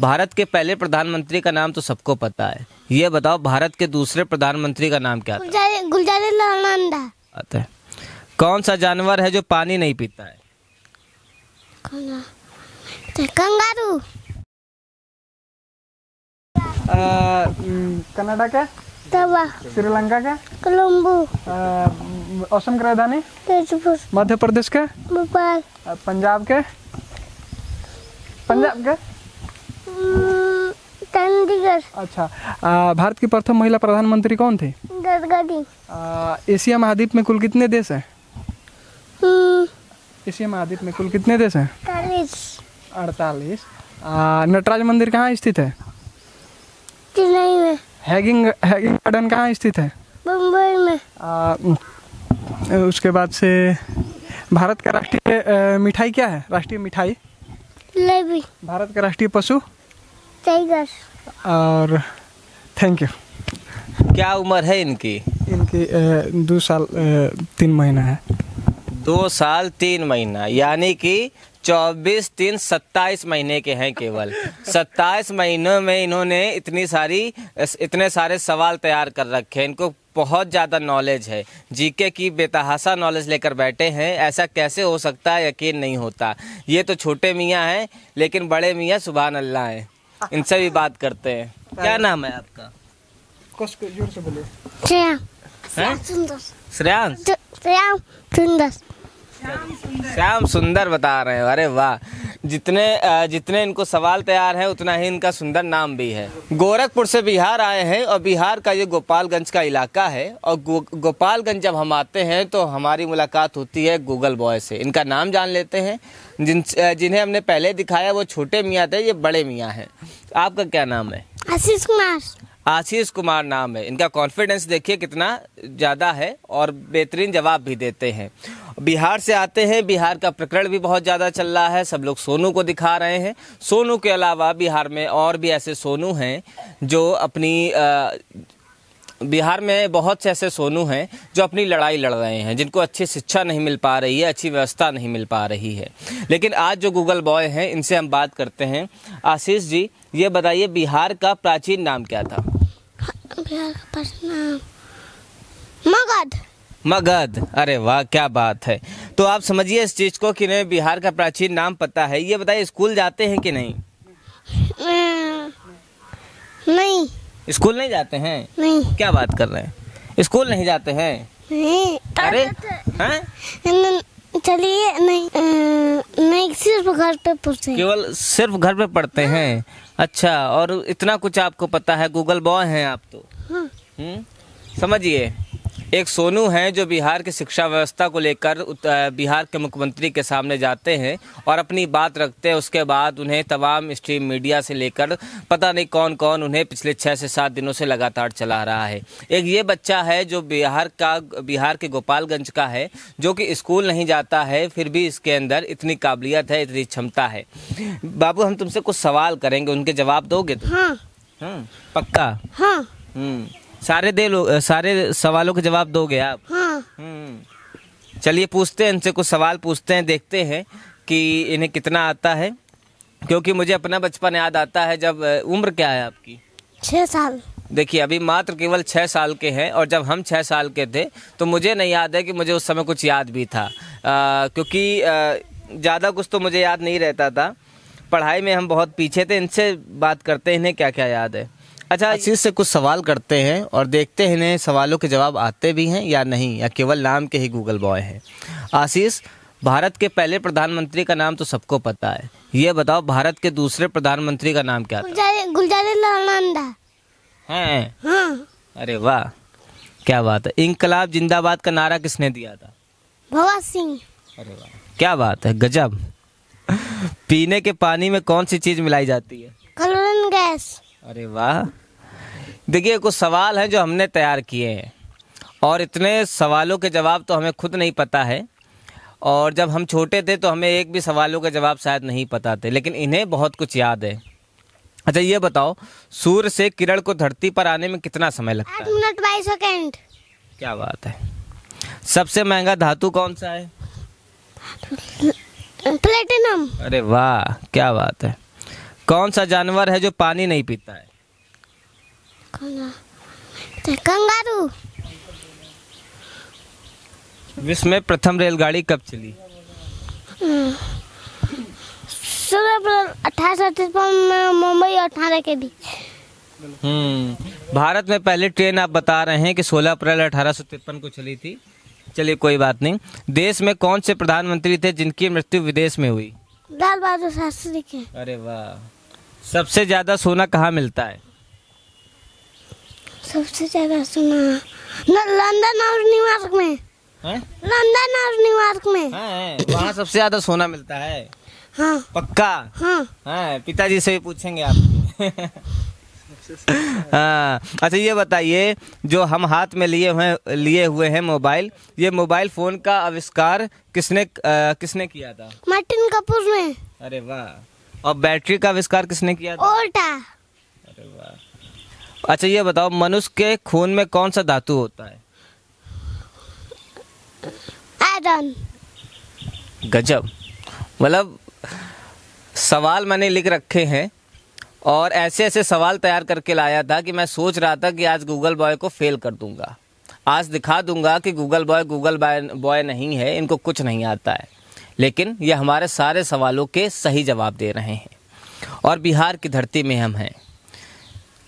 भारत के पहले प्रधानमंत्री का नाम तो सबको पता है ये बताओ भारत के दूसरे प्रधानमंत्री का नाम क्या गुलजारी नंदा कौन सा जानवर है जो पानी नहीं पीता है तो कंगारू कनाडा का श्रीलंका का कोलंबो असम की राजधानी मध्य प्रदेश का भोपाल पंजाब के पंजाब के चंडीगढ़ अच्छा आ, भारत की प्रथम महिला प्रधानमंत्री कौन थे द्रौपदी एशिया महाद्वीप में कुल कितने देश हैं हम्म। एशिया महाद्वीप में कुल कितने देश हैं अड़तालीस नटराज मंदिर कहाँ स्थित है चेन्नई में हैगिंग हैगिंग गार्डन कहाँ स्थित है मुंबई में आ, उसके बाद से भारत का राष्ट्रीय मिठाई क्या है राष्ट्रीय मिठाई भारत का राष्ट्रीय पशु टाइगर और थैंक यू क्या उम्र है इनकी इनकी दो साल तीन महीना है दो साल तीन महीना यानी कि चौबीस तीन सत्ताईस महीने के हैं केवल सत्ताईस महीनों में इन्होंने इतनी सारी इतने सारे सवाल तैयार कर रखे हैं इनको बहुत ज़्यादा नॉलेज है जीके की बेतहासा नॉलेज लेकर बैठे हैं ऐसा कैसे हो सकता है यकीन नहीं होता ये तो छोटे मियाँ हैं लेकिन बड़े मियाँ सुबहानल्ला अल्लाह हैं इनसे भी बात करते हैं क्या नाम है आपका जोर से बोलो श्रेयांश श्याम सुंदर श्याम सुंदर बता रहे हो अरे वाह जितने जितने इनको सवाल तैयार हैं उतना ही इनका सुंदर नाम भी है गोरखपुर से बिहार आए हैं और बिहार का ये गोपालगंज का इलाका है और गो, गोपालगंज जब हम आते हैं तो हमारी मुलाकात होती है गूगल बॉय से इनका नाम जान लेते हैं जिन जिन्हें हमने पहले दिखाया वो छोटे मियाँ थे ये बड़े मियाँ हैं आपका क्या नाम है आशीष कुमार आशीष कुमार नाम है इनका कॉन्फिडेंस देखिए कितना ज़्यादा है और बेहतरीन जवाब भी देते हैं बिहार से आते हैं बिहार का प्रकरण भी बहुत ज़्यादा चल रहा है सब लोग सोनू को दिखा रहे हैं सोनू के अलावा बिहार में और भी ऐसे सोनू हैं जो अपनी आ, बिहार में बहुत से ऐसे सोनू हैं जो अपनी लड़ाई लड़ रहे हैं जिनको अच्छी शिक्षा नहीं मिल पा रही है अच्छी व्यवस्था नहीं मिल पा रही है लेकिन आज जो गूगल बॉय हैं इनसे हम बात करते हैं आशीष जी ये बताइए बिहार का प्राचीन नाम क्या था बिहार का प्राचीन नाम मगध मगध अरे वाह क्या बात है तो आप समझिए इस चीज़ को कि नहीं बिहार का प्राचीन नाम पता है ये बताइए स्कूल जाते हैं कि नहीं हम्म, नहीं स्कूल नहीं जाते हैं नहीं क्या बात कर रहे हैं स्कूल नहीं जाते हैं नहीं अरे हैं चलिए नहीं नहीं सिर्फ घर पे पढ़ते केवल सिर्फ घर पे पढ़ते हाँ। हैं अच्छा और इतना कुछ आपको पता है गूगल बॉय हैं आप तो हाँ। हम्म, समझिए एक सोनू हैं जो बिहार की शिक्षा व्यवस्था को लेकर बिहार के मुख्यमंत्री के सामने जाते हैं और अपनी बात रखते हैं उसके बाद उन्हें तमाम स्ट्रीम मीडिया से लेकर पता नहीं कौन कौन उन्हें पिछले छः से सात दिनों से लगातार चला रहा है एक ये बच्चा है जो बिहार का बिहार के गोपालगंज का है जो कि स्कूल नहीं जाता है फिर भी इसके अंदर इतनी काबिलियत है इतनी क्षमता है बाबू हम तुमसे कुछ सवाल करेंगे उनके जवाब दोगे तुम हाँ। हम्म, पक्का हाँ हम्म। सारे दे लो सारे सवालों के जवाब दोगे आप हाँ। हम्म। चलिए पूछते हैं इनसे कुछ सवाल पूछते हैं देखते हैं कि इन्हें कितना आता है क्योंकि मुझे अपना बचपन याद आता है जब उम्र क्या है आपकी छः साल देखिए अभी मात्र केवल छः साल के हैं और जब हम छः साल के थे तो मुझे नहीं याद है कि मुझे उस समय कुछ याद भी था आ, क्योंकि ज़्यादा कुछ तो मुझे याद नहीं रहता था पढ़ाई में हम बहुत पीछे थे इनसे बात करते हैं इन्हें क्या क्या याद है अच्छा आशीष से कुछ सवाल करते हैं और देखते हैं इन्हें सवालों के जवाब आते भी हैं या नहीं या केवल नाम के ही गूगल बॉय हैं आशीष भारत के पहले प्रधानमंत्री का नाम तो सबको पता है ये बताओ भारत के दूसरे प्रधानमंत्री का नाम क्या था लाल नंदा हाँ। अरे वाह क्या बात है इनकलाब जिंदाबाद का नारा किसने दिया था भगत सिंह अरे वाह क्या बात है गजब पीने के पानी में कौन सी चीज मिलाई जाती है गैस अरे वाह देखिए कुछ सवाल हैं जो हमने तैयार किए हैं और इतने सवालों के जवाब तो हमें खुद नहीं पता है और जब हम छोटे थे तो हमें एक भी सवालों का जवाब शायद नहीं पता थे लेकिन इन्हें बहुत कुछ याद है अच्छा ये बताओ सूर्य से किरण को धरती पर आने में कितना समय लगता है मिनट बाईस सेकेंड क्या बात है सबसे महंगा धातु कौन सा है प्लेटिनम अरे वाह क्या बात है कौन सा जानवर है जो पानी नहीं पीता है तो कंगारू विश्व में प्रथम रेलगाड़ी कब चली हम्म। में मुंबई और ठाणे के बीच हम्म भारत में पहले ट्रेन आप बता रहे हैं कि 16 अप्रैल अठारह को चली थी चलिए कोई बात नहीं देश में कौन से प्रधानमंत्री थे जिनकी मृत्यु विदेश में हुई लाल बहादुर शास्त्री के अरे वाह सबसे ज़्यादा सोना कहाँ मिलता है सबसे ज़्यादा सोना लंदन और न्यूयॉर्क में लंदन और न्यूयॉर्क में वहाँ सबसे ज़्यादा सोना मिलता है हाँ पक्का हाँ पिताजी से भी पूछेंगे आप हाँ अच्छा ये बताइए जो हम हाथ में लिए हुए लिए हुए हैं मोबाइल ये मोबाइल फोन का आविष्कार किसने आ, किसने किया था मार्टिन कपूर ने अरे वाह और बैटरी का आविष्कार किसने किया था उल्टा अरे वाह अच्छा ये बताओ मनुष्य के खून में कौन सा धातु होता है आयरन गजब मतलब सवाल मैंने लिख रखे हैं और ऐसे ऐसे सवाल तैयार करके लाया था कि मैं सोच रहा था कि आज गूगल बॉय को फेल कर दूंगा आज दिखा दूंगा कि गूगल बॉय गूगल बॉय नहीं है इनको कुछ नहीं आता है लेकिन ये हमारे सारे सवालों के सही जवाब दे रहे हैं और बिहार की धरती में हम हैं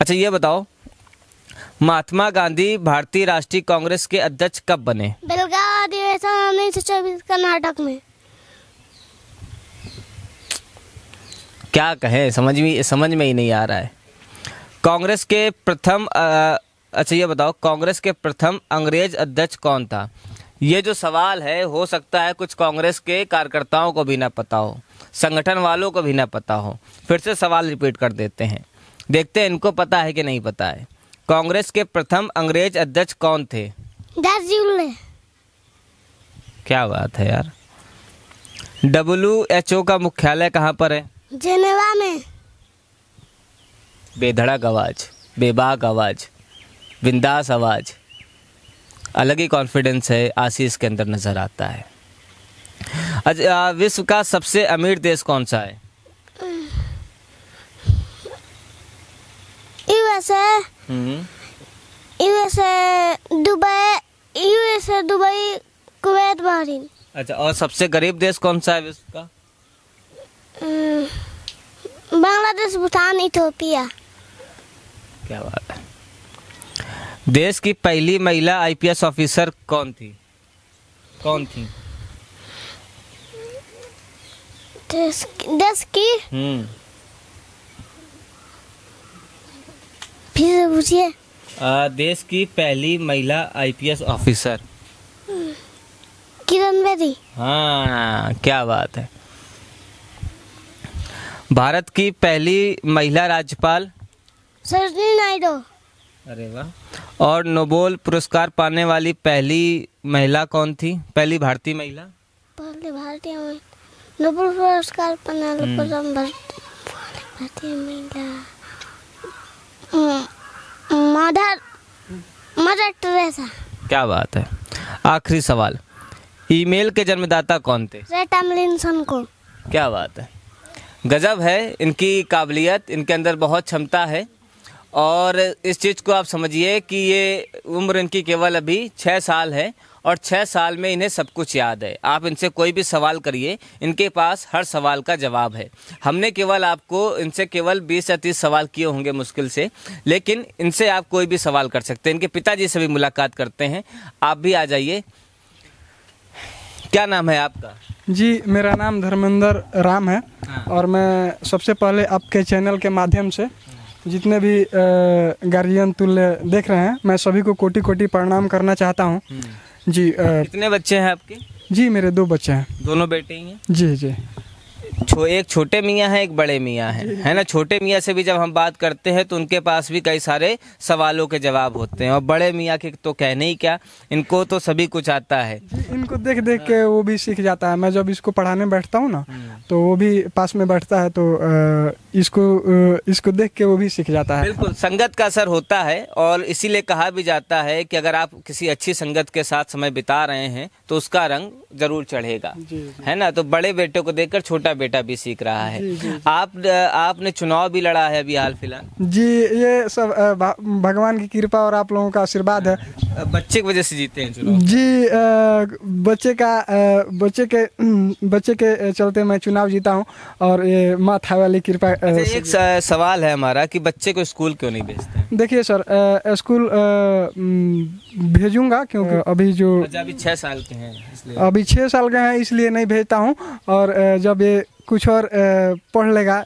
अच्छा ये बताओ महात्मा गांधी भारतीय राष्ट्रीय कांग्रेस के अध्यक्ष कब बने चौबीस कर्नाटक में क्या कहें समझ में समझ में ही नहीं आ रहा है कांग्रेस के प्रथम अच्छा ये बताओ कांग्रेस के प्रथम अंग्रेज अध्यक्ष कौन था ये जो सवाल है हो सकता है कुछ कांग्रेस के कार्यकर्ताओं को भी ना पता हो संगठन वालों को भी ना पता हो फिर से सवाल रिपीट कर देते हैं देखते हैं इनको पता है कि नहीं पता है कांग्रेस के प्रथम अंग्रेज अध्यक्ष कौन थे क्या बात है यार डब्ल्यू एच ओ का मुख्यालय कहाँ पर है जेनेवा में बेधड़क आवाज बेबाक आवाज बिंदास आवाज अलग ही कॉन्फिडेंस है आशीष के अंदर नज़र आता है अच्छा विश्व का सबसे अमीर देश कौन सा है यूएसए हम्म। USA Dubai USA Dubai Kuwait Bahrain अच्छा और सबसे गरीब देश कौन सा है विश्व का बांग्लादेश भूटान इथोपिया क्या बात देश की पहली महिला आईपीएस ऑफिसर कौन थी कौन थी देश, देश की हम्म। फिर पूछिए देश की पहली महिला आईपीएस ऑफिसर किरण बेदी हाँ क्या बात है भारत की पहली महिला राज्यपाल सरोजनी नायडू अरे वाह और नोबेल पुरस्कार पाने वाली पहली महिला कौन थी पहली भारतीय महिला पहली भारतीय नोबेल पुरस्कार पाने वाली हम्म। प्रथम भारतीय महिला हम्म, मदर मदर टेरेसा क्या बात है आखिरी सवाल ईमेल के जन्मदाता कौन थे को क्या बात है गजब है इनकी काबिलियत इनके अंदर बहुत क्षमता है और इस चीज़ को आप समझिए कि ये उम्र इनकी केवल अभी छः साल है और छः साल में इन्हें सब कुछ याद है आप इनसे कोई भी सवाल करिए इनके पास हर सवाल का जवाब है हमने केवल आपको इनसे केवल बीस या तीस सवाल किए होंगे मुश्किल से लेकिन इनसे आप कोई भी सवाल कर सकते हैं इनके पिताजी से भी मुलाकात करते हैं आप भी आ जाइए क्या नाम है आपका जी मेरा नाम धर्मेंद्र राम है हाँ। और मैं सबसे पहले आपके चैनल के माध्यम से हाँ। जितने भी गार्जियन तुल्य देख रहे हैं मैं सभी को कोटि कोटि प्रणाम करना चाहता हूँ हम्म। जी कितने बच्चे हैं आपके जी मेरे दो बच्चे हैं दोनों बेटे ही हैं जी जी छो, एक छोटे मियाँ हैं एक बड़े मियाँ हैं है ना छोटे मियाँ से भी जब हम बात करते हैं तो उनके पास भी कई सारे सवालों के जवाब होते हैं और बड़े मियाँ के तो कहने ही क्या इनको तो सभी कुछ आता है इनको देख देख के वो भी सीख जाता है मैं जब इसको पढ़ाने बैठता हूँ ना हम्म। तो वो भी पास में बैठता है तो इसको इसको देख के वो भी सीख जाता है बिल्कुल संगत का असर होता है और इसीलिए कहा भी जाता है कि अगर आप किसी अच्छी संगत के साथ समय बिता रहे हैं तो उसका रंग जरूर चढ़ेगा है ना तो बड़े बेटे को देखकर छोटा बेटा भी सीख रहा है जी, जी, आप आपने चुनाव भी लड़ा है अभी हाल फिलहाल जी ये सब भगवान की कृपा और आप लोगों का आशीर्वाद है बच्चे की वजह से जीते हैं चुनाव जी आ, बच्चे का आ, बच्चे के हम्म, बच्चे के चलते मैं चुनाव जीता हूँ और ये माथा वाली कृपा अच्छा, एक सवाल है हमारा कि बच्चे को स्कूल क्यों नहीं भेजते देखिए सर स्कूल हम्म, भेजूंगा क्योंकि अभी जो अच्छा, अभी छः साल के हैं अभी छः साल के हैं इसलिए नहीं भेजता हूँ और जब ये कुछ और पढ़ लेगा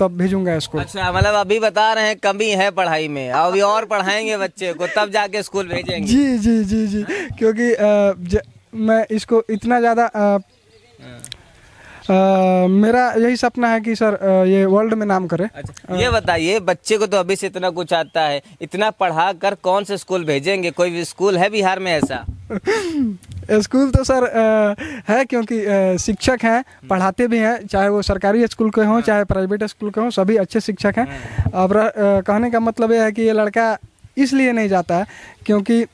तब भेजूंगा इसको अच्छा मतलब अभी बता रहे हैं कमी है पढ़ाई में अभी और पढ़ाएंगे बच्चे को तब जाके स्कूल भेजेंगे जी जी जी जी क्योंकि मैं इसको इतना ज़्यादा आ, मेरा यही सपना है कि सर ये वर्ल्ड में नाम करे अच्छा, ये बताइए बच्चे को तो अभी से इतना कुछ आता है इतना पढ़ा कर कौन से स्कूल भेजेंगे कोई भी स्कूल है बिहार में ऐसा स्कूल तो सर है क्योंकि शिक्षक हैं हम्म। पढ़ाते भी हैं चाहे वो सरकारी स्कूल के हों हाँ। चाहे प्राइवेट स्कूल के हों सभी अच्छे शिक्षक हैं हाँ। अब कहने का मतलब यह है कि ये लड़का इसलिए नहीं जाता है क्योंकि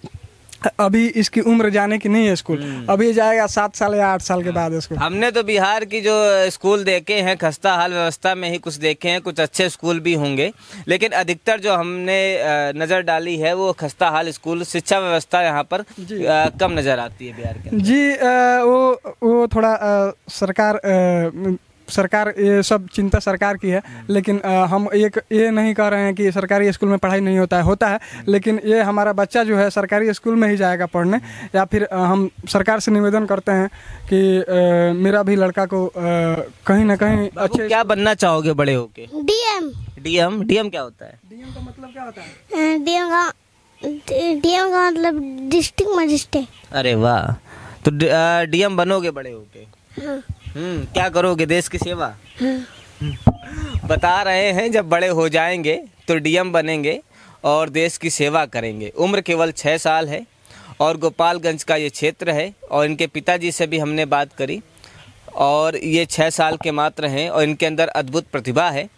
अभी इसकी उम्र जाने की नहीं है स्कूल हम्म। अभी जाएगा सात साल या आठ साल के हाँ। बाद स्कूल हमने तो बिहार की जो स्कूल देखे हैं खस्ता हाल व्यवस्था में ही कुछ देखे हैं कुछ अच्छे स्कूल भी होंगे लेकिन अधिकतर जो हमने नज़र डाली है वो खस्ता हाल स्कूल शिक्षा व्यवस्था यहाँ पर कम नज़र आती है बिहार की जी वो वो थोड़ा सरकार सरकार ये सब चिंता सरकार की है हम्म। लेकिन आ, हम एक ये नहीं कह रहे हैं कि सरकारी स्कूल में पढ़ाई नहीं होता है होता है हम्म। लेकिन ये हमारा बच्चा जो है सरकारी स्कूल में ही जाएगा पढ़ने हम्म। या फिर आ, हम सरकार से निवेदन करते हैं कि आ, मेरा भी लड़का को आ, कहीं ना कहीं अच्छे क्या बनना चाहोगे बड़े होके डीएम डीएम डीएम क्या होता है डीएम का मतलब क्या होता है डीएम का डीएम का मतलब डिस्ट्रिक्ट मजिस्ट्रेट अरे वाह तो डीएम बनोगे बड़े होके हाँ हम्म क्या करोगे देश की सेवा बता रहे हैं जब बड़े हो जाएंगे तो डीएम बनेंगे और देश की सेवा करेंगे उम्र केवल छः साल है और गोपालगंज का ये क्षेत्र है और इनके पिताजी से भी हमने बात करी और ये छः साल के मात्र हैं और इनके अंदर अद्भुत प्रतिभा है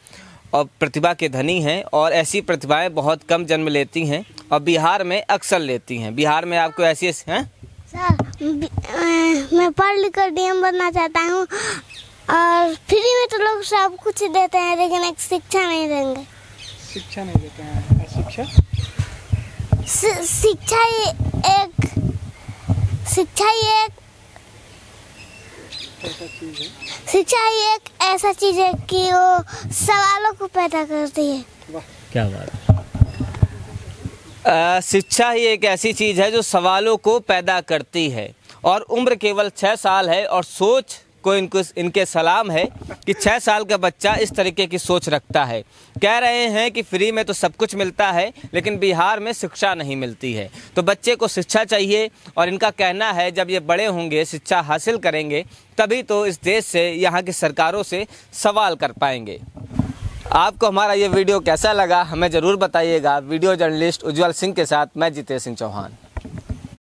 और प्रतिभा के धनी हैं और ऐसी प्रतिभाएं बहुत कम जन्म लेती हैं और बिहार में अक्सर लेती हैं बिहार में आपको ऐसी हैं सर मैं पढ़ लिख कर डीएम बनना चाहता हूँ और फ्री में तो लोग सब कुछ देते हैं लेकिन एक शिक्षा नहीं देंगे शिक्षा नहीं देते हैं शिक्षा शिक्षा ही एक शिक्षा ही एक शिक्षा ही एक ऐसा चीज है कि वो सवालों को पैदा करती है क्या बात है शिक्षा ही एक ऐसी चीज़ है जो सवालों को पैदा करती है और उम्र केवल छः साल है और सोच को इनको इनके सलाम है कि छः साल का बच्चा इस तरीके की सोच रखता है कह रहे हैं कि फ्री में तो सब कुछ मिलता है लेकिन बिहार में शिक्षा नहीं मिलती है तो बच्चे को शिक्षा चाहिए और इनका कहना है जब ये बड़े होंगे शिक्षा हासिल करेंगे तभी तो इस देश से यहाँ की सरकारों से सवाल कर पाएंगे आपको हमारा ये वीडियो कैसा लगा हमें ज़रूर बताइएगा वीडियो जर्नलिस्ट उज्ज्वल सिंह के साथ मैं जितेश सिंह चौहान